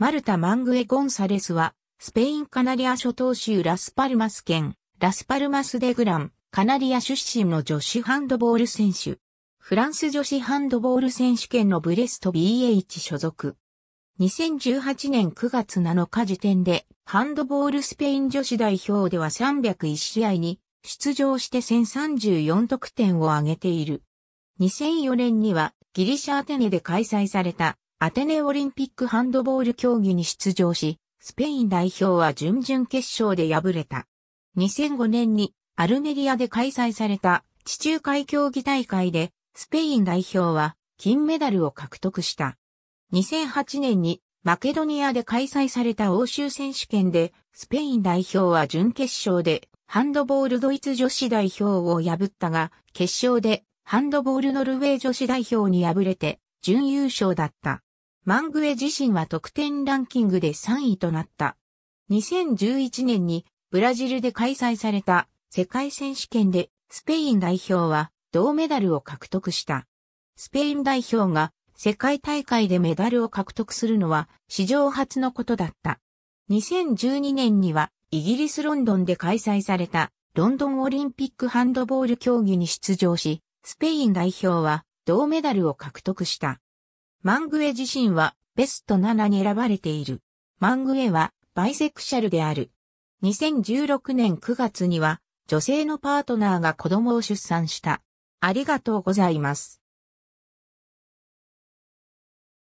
マルタ・マングエ・ゴンサレスは、スペイン・カナリア諸島州ラスパルマス県、ラスパルマス・デ・グラン、カナリア出身の女子ハンドボール選手。フランス女子ハンドボール選手権のブレスト BH 所属。2018年9月7日時点で、ハンドボールスペイン女子代表では301試合に出場して1034得点を挙げている。2004年にはギリシャアテネで開催されたアテネオリンピックハンドボール競技に出場し、スペイン代表は準々決勝で敗れた。2005年にアルメリアで開催された地中海競技大会でスペイン代表は金メダルを獲得した。2008年にマケドニアで開催された欧州選手権でスペイン代表は準決勝でハンドボールドイツ女子代表を破ったが決勝でハンドボールノルウェー女子代表に敗れて準優勝だった。マングエ自身は得点ランキングで3位となった。2011年にブラジルで開催された世界選手権でスペイン代表は銅メダルを獲得した。スペイン代表が世界大会でメダルを獲得するのは史上初のことだった。2012年にはイギリスロンドンで開催されたロンドンオリンピックハンドボール競技に出場し、スペイン代表は銅メダルを獲得した。マングエ自身はベスト7に選ばれている。マングエはバイセクシャルである。2016年9月には女性のパートナーが子供を出産した。ありがとうございます。